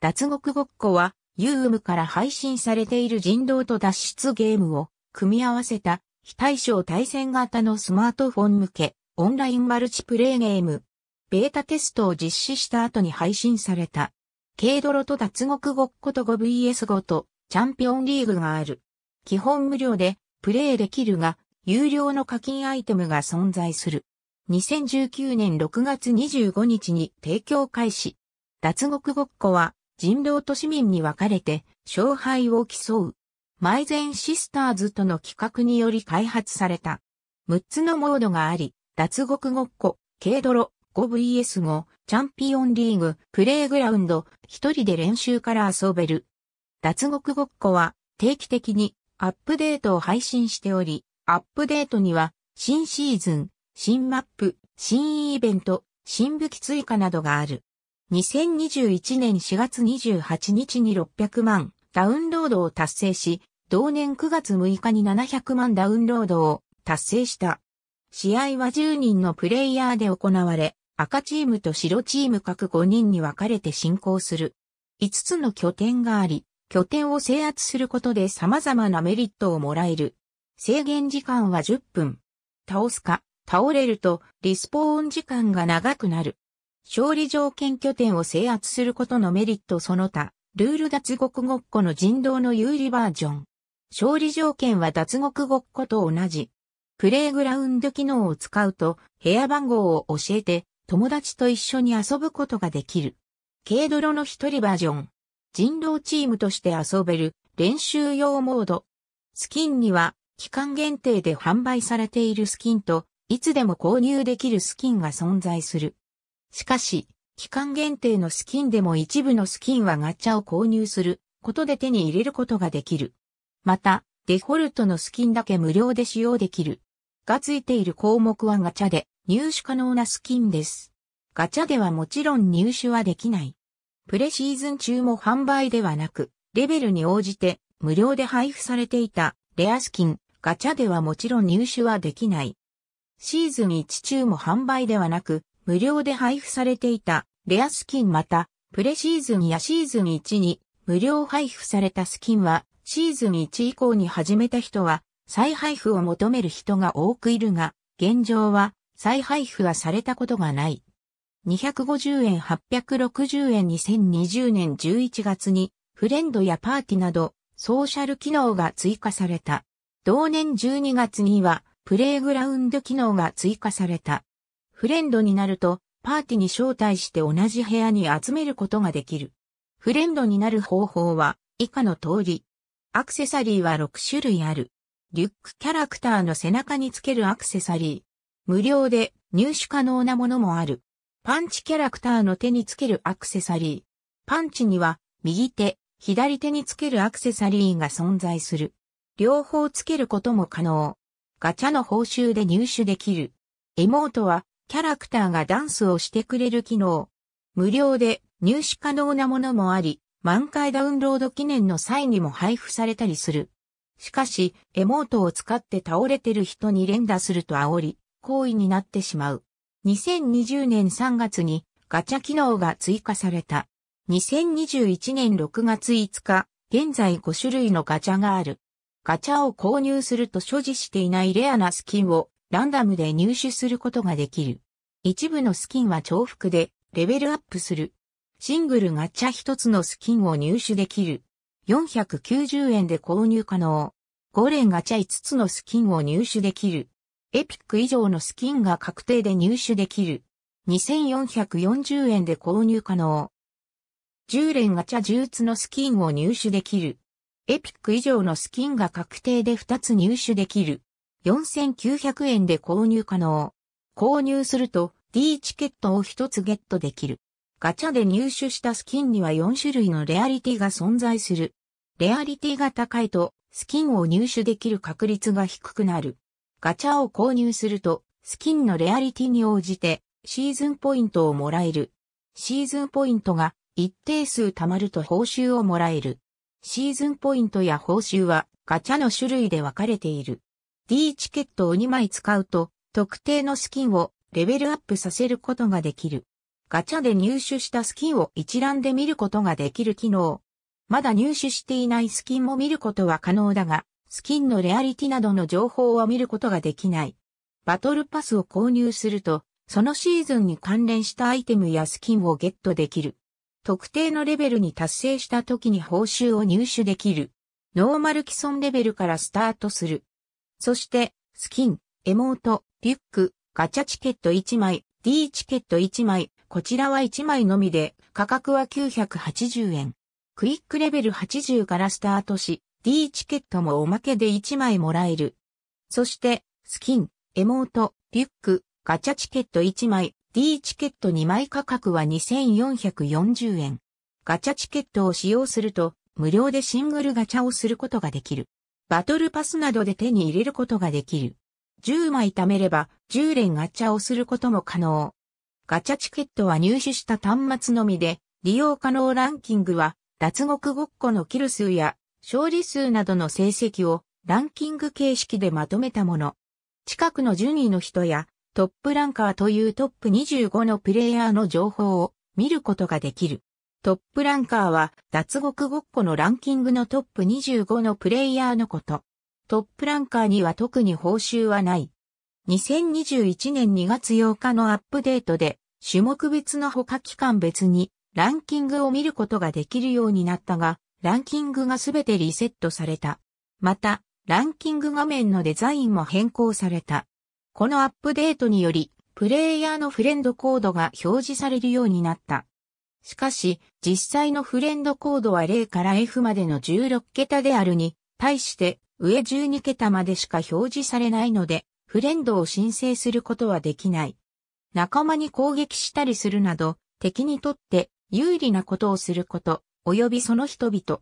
脱獄ごっこは、ユームから配信されている人道と脱出ゲームを組み合わせた非対称対戦型のスマートフォン向けオンラインマルチプレイゲーム。ベータテストを実施した後に配信された。軽泥と脱獄ごっこと 5vs5 とチャンピオンリーグがある。基本無料でプレイできるが、有料の課金アイテムが存在する。2019年6月25日に提供開始。脱獄ごっこは人狼と市民に分かれて勝敗を競う。マイゼンシスターズとの企画により開発された。6つのモードがあり、脱獄ごっこ、軽泥、5vs5、チャンピオンリーグ、プレイグラウンド、一人で練習から遊べる。脱獄ごっこは定期的にアップデートを配信しており、アップデートには新シーズン、新マップ、新イベント、新武器追加などがある。2021年4月28日に600万ダウンロードを達成し、同年9月6日に700万ダウンロードを達成した。試合は10人のプレイヤーで行われ、赤チームと白チーム各5人に分かれて進行する。5つの拠点があり、拠点を制圧することで様々なメリットをもらえる。制限時間は10分。倒すか、倒れるとリスポーン時間が長くなる。勝利条件拠点を制圧することのメリットその他、ルール脱獄ごっこの人道の有利バージョン。勝利条件は脱獄ごっこと同じ。プレイグラウンド機能を使うと、部屋番号を教えて、友達と一緒に遊ぶことができる。軽泥の一人バージョン。人狼チームとして遊べる練習用モード。スキンには期間限定で販売されているスキンといつでも購入できるスキンが存在する。しかし、期間限定のスキンでも一部のスキンはガチャを購入することで手に入れることができる。また、デフォルトのスキンだけ無料で使用できる。がついている項目はガチャで入手可能なスキンです。ガチャではもちろん入手はできない。プレシーズン中も販売ではなく、レベルに応じて無料で配布されていたレアスキン、ガチャではもちろん入手はできない。シーズン1中も販売ではなく、無料で配布されていたレアスキンまた、プレシーズンやシーズン1に無料配布されたスキンは、シーズン1以降に始めた人は、再配布を求める人が多くいるが、現状は再配布はされたことがない。250円860円2020年11月にフレンドやパーティなどソーシャル機能が追加された。同年12月にはプレイグラウンド機能が追加された。フレンドになると、パーティーに招待して同じ部屋に集めることができる。フレンドになる方法は、以下の通り。アクセサリーは6種類ある。リュックキャラクターの背中につけるアクセサリー。無料で入手可能なものもある。パンチキャラクターの手につけるアクセサリー。パンチには右手、左手につけるアクセサリーが存在する。両方つけることも可能。ガチャの報酬で入手できる。エモートはキャラクターがダンスをしてくれる機能。無料で入手可能なものもあり、満開ダウンロード記念の際にも配布されたりする。しかし、エモートを使って倒れてる人に連打すると煽り、行為になってしまう。2020年3月にガチャ機能が追加された。2021年6月5日、現在5種類のガチャがある。ガチャを購入すると所持していないレアなスキンをランダムで入手することができる。一部のスキンは重複でレベルアップする。シングルガチャ一つのスキンを入手できる。490円で購入可能。5連ガチャ5つのスキンを入手できる。エピック以上のスキンが確定で入手できる。2440円で購入可能。10連ガチャ10つのスキンを入手できる。エピック以上のスキンが確定で2つ入手できる。4900円で購入可能。購入すると D チケットを一つゲットできる。ガチャで入手したスキンには4種類のレアリティが存在する。レアリティが高いとスキンを入手できる確率が低くなる。ガチャを購入するとスキンのレアリティに応じてシーズンポイントをもらえる。シーズンポイントが一定数貯まると報酬をもらえる。シーズンポイントや報酬はガチャの種類で分かれている。D チケットを2枚使うと、特定のスキンをレベルアップさせることができる。ガチャで入手したスキンを一覧で見ることができる機能。まだ入手していないスキンも見ることは可能だが、スキンのレアリティなどの情報は見ることができない。バトルパスを購入すると、そのシーズンに関連したアイテムやスキンをゲットできる。特定のレベルに達成した時に報酬を入手できる。ノーマル既存レベルからスタートする。そして、スキン、エモート、リュック、ガチャチケット1枚、D チケット1枚、こちらは1枚のみで、価格は980円。クイックレベル80からスタートし、D チケットもおまけで1枚もらえる。そして、スキン、エモート、リュック、ガチャチケット1枚、D チケット2枚価格は2440円。ガチャチケットを使用すると、無料でシングルガチャをすることができる。バトルパスなどで手に入れることができる。10枚貯めれば10連ガチャをすることも可能。ガチャチケットは入手した端末のみで、利用可能ランキングは、脱獄ごっこのキル数や勝利数などの成績をランキング形式でまとめたもの。近くの順位の人やトップランカーというトップ25のプレイヤーの情報を見ることができる。トップランカーは脱獄ごっこのランキングのトップ25のプレイヤーのこと。トップランカーには特に報酬はない。2021年2月8日のアップデートで種目別の他期間別にランキングを見ることができるようになったが、ランキングがすべてリセットされた。また、ランキング画面のデザインも変更された。このアップデートにより、プレイヤーのフレンドコードが表示されるようになった。しかし、実際のフレンドコードは0から F までの16桁であるに、対して、上12桁までしか表示されないので、フレンドを申請することはできない。仲間に攻撃したりするなど、敵にとって有利なことをすること、及びその人々。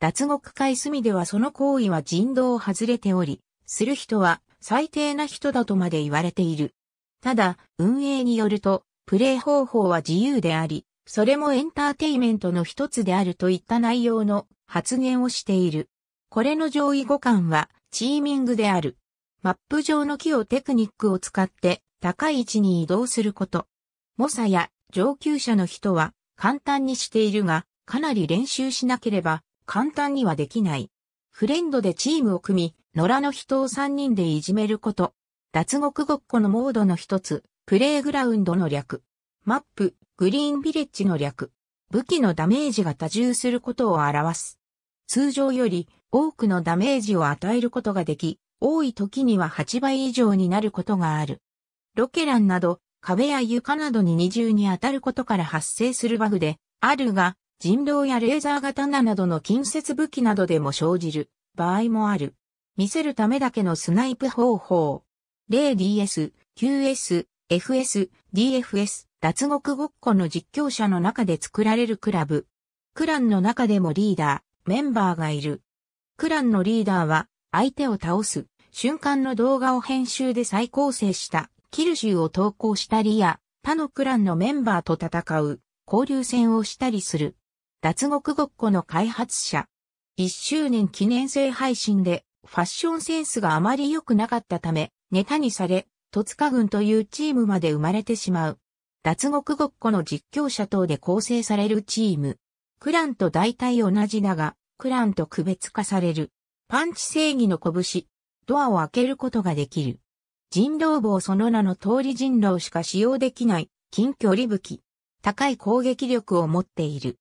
脱獄会隅ではその行為は人道を外れており、する人は最低な人だとまで言われている。ただ、運営によると、プレイ方法は自由であり、それもエンターテイメントの一つであるといった内容の発言をしている。これの上位互換はチーミングである。マップ上の木をテクニックを使って高い位置に移動すること。猛者や上級者の人は簡単にしているが、かなり練習しなければ簡単にはできない。フレンドでチームを組み、野良の人を3人でいじめること。脱獄ごっこのモードの一つ、プレイグラウンドの略。マップ、グリーンビレッジの略、武器のダメージが多重することを表す。通常より多くのダメージを与えることができ、多い時には8倍以上になることがある。ロケランなど、壁や床などに二重に当たることから発生するバフで、あるが、人狼やレーザー刀などの近接武器などでも生じる場合もある。見せるためだけのスナイプ方法。例 d s QS、FS、DFS、脱獄ごっこの実況者の中で作られるクラブ。クランの中でもリーダー、メンバーがいる。クランのリーダーは、相手を倒す、瞬間の動画を編集で再構成した、キルシューを投稿したりや、他のクランのメンバーと戦う、交流戦をしたりする。脱獄ごっこの開発者。1周年記念性配信で、ファッションセンスがあまり良くなかったため、ネタにされ、戸塚軍というチームまで生まれてしまう。脱獄ごっこの実況者等で構成されるチーム。クランと大体同じだが、クランと区別化される。パンチ正義の拳。ドアを開けることができる。人狼棒その名の通り人狼しか使用できない、近距離武器。高い攻撃力を持っている。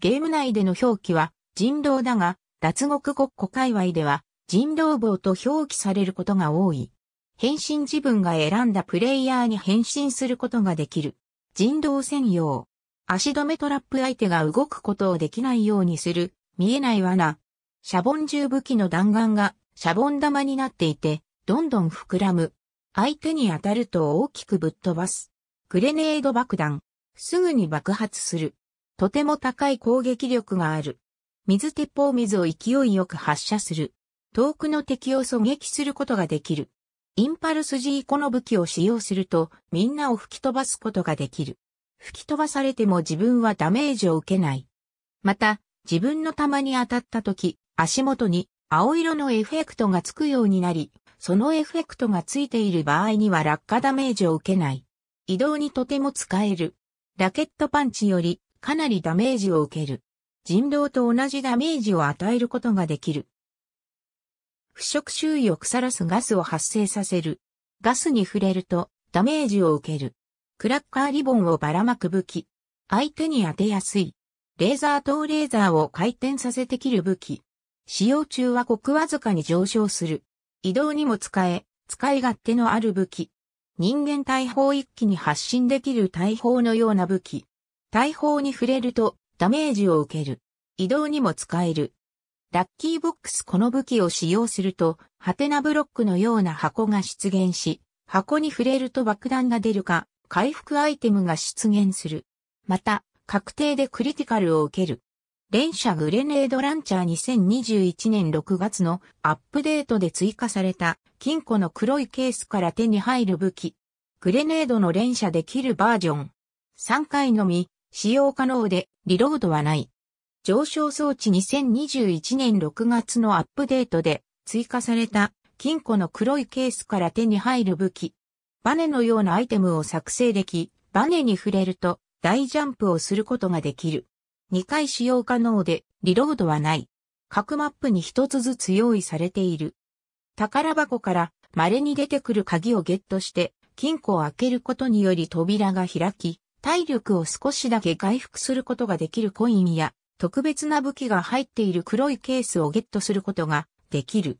ゲーム内での表記は人狼だが、脱獄ごっこ界隈では人狼棒と表記されることが多い。変身自分が選んだプレイヤーに変身することができる。人道専用。足止めトラップ相手が動くことをできないようにする、見えない罠。シャボン銃武器の弾丸がシャボン玉になっていて、どんどん膨らむ。相手に当たると大きくぶっ飛ばす。グレネード爆弾。すぐに爆発する。とても高い攻撃力がある。水鉄砲水を勢いよく発射する。遠くの敵を狙撃することができる。インパルス G この武器を使用すると、みんなを吹き飛ばすことができる。吹き飛ばされても自分はダメージを受けない。また、自分の弾に当たった時、足元に青色のエフェクトがつくようになり、そのエフェクトがついている場合には落下ダメージを受けない。移動にとても使える。ラケットパンチよりかなりダメージを受ける。人狼と同じダメージを与えることができる。腐食周囲を腐らすガスを発生させる。ガスに触れるとダメージを受ける。クラッカーリボンをばらまく武器。相手に当てやすい。レーザー等レーザーを回転させて切る武器。使用中はごくわずかに上昇する。移動にも使え、使い勝手のある武器。人間大砲一気に発進できる大砲のような武器。大砲に触れるとダメージを受ける。移動にも使える。ラッキーボックスこの武器を使用すると、ハテナブロックのような箱が出現し、箱に触れると爆弾が出るか、回復アイテムが出現する。また、確定でクリティカルを受ける。連射グレネードランチャー2021年6月のアップデートで追加された金庫の黒いケースから手に入る武器。グレネードの連射できるバージョン。3回のみ使用可能でリロードはない。上昇装置2021年6月のアップデートで追加された金庫の黒いケースから手に入る武器。バネのようなアイテムを作成でき、バネに触れると大ジャンプをすることができる。2回使用可能でリロードはない。各マップに1つずつ用意されている。宝箱から稀に出てくる鍵をゲットして金庫を開けることにより扉が開き、体力を少しだけ回復することができるコインや特別な武器が入っている黒いケースをゲットすることができる。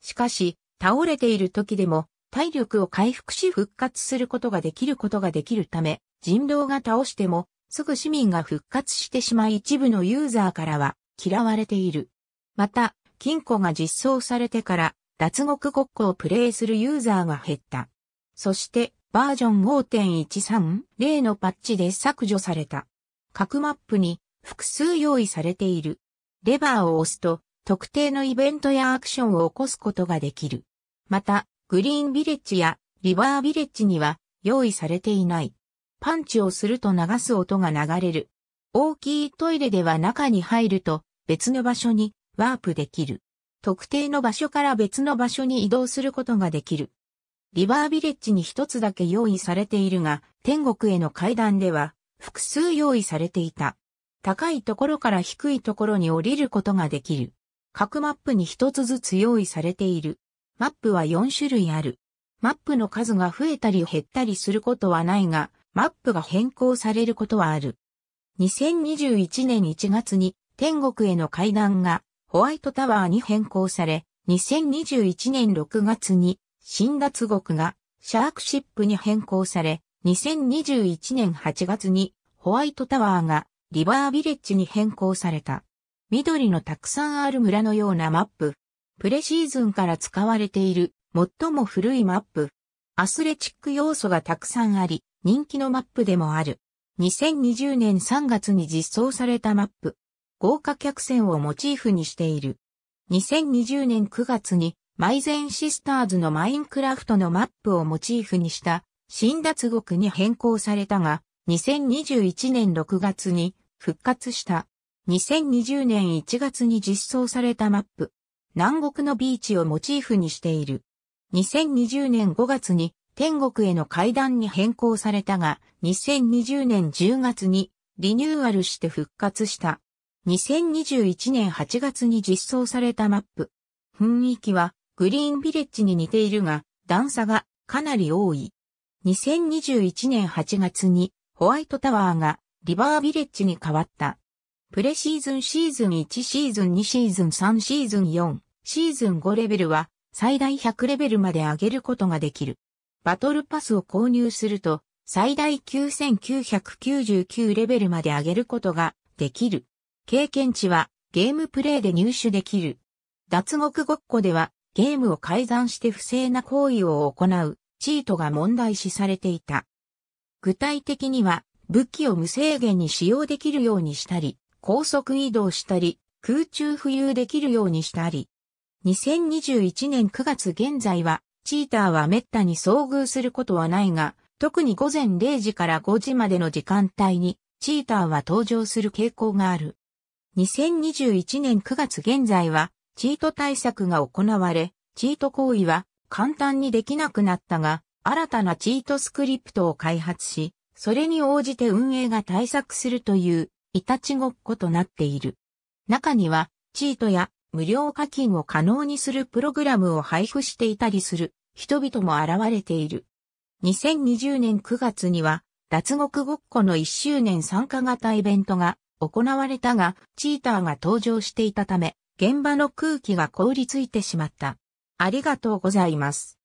しかし、倒れている時でも体力を回復し復活することができることができるため、人狼が倒してもすぐ市民が復活してしまい一部のユーザーからは嫌われている。また、金庫が実装されてから脱獄ごっこをプレイするユーザーが減った。そして、バージョン5.130のパッチで削除された。各マップに複数用意されている。レバーを押すと、特定のイベントやアクションを起こすことができる。また、グリーンビレッジやリバービレッジには用意されていない。パンチをすると流す音が流れる。大きいトイレでは中に入ると別の場所にワープできる。特定の場所から別の場所に移動することができる。リバービレッジに一つだけ用意されているが、天国への階段では複数用意されていた。高いところから低いところに降りることができる。各マップに一つずつ用意されている。マップは4種類ある。マップの数が増えたり減ったりすることはないが、マップが変更されることはある。2021年1月に天国への階段がホワイトタワーに変更され、2021年6月に新脱獄がシャークシップに変更され、2021年8月にホワイトタワーがリバービレッジに変更された。緑のたくさんある村のようなマップ。プレシーズンから使われている最も古いマップ。アスレチック要素がたくさんあり、人気のマップでもある。2020年3月に実装されたマップ。豪華客船をモチーフにしている。2020年9月に、マイゼンシスターズのマインクラフトのマップをモチーフにした、新脱獄に変更されたが、2021年6月に復活した。2020年1月に実装されたマップ。南国のビーチをモチーフにしている。2020年5月に天国への階段に変更されたが、2020年10月にリニューアルして復活した。2021年8月に実装されたマップ。雰囲気はグリーンビレッジに似ているが、段差がかなり多い。2021年8月にホワイトタワーがリバービレッジに変わった。プレシーズンシーズン1シーズン2シーズン3シーズン4シーズン5レベルは最大100レベルまで上げることができる。バトルパスを購入すると最大9999レベルまで上げることができる。経験値はゲームプレイで入手できる。脱獄ごっこではゲームを改ざんして不正な行為を行うチートが問題視されていた。具体的には武器を無制限に使用できるようにしたり、高速移動したり、空中浮遊できるようにしたり。2021年9月現在は、チーターは滅多に遭遇することはないが、特に午前0時から5時までの時間帯に、チーターは登場する傾向がある。2021年9月現在は、チート対策が行われ、チート行為は簡単にできなくなったが、新たなチートスクリプトを開発し、それに応じて運営が対策するという、いたちごっことなっている。中には、チートや無料課金を可能にするプログラムを配布していたりする人々も現れている。2020年9月には、脱獄ごっこの1周年参加型イベントが行われたが、チーターが登場していたため、現場の空気が凍りついてしまった。ありがとうございます。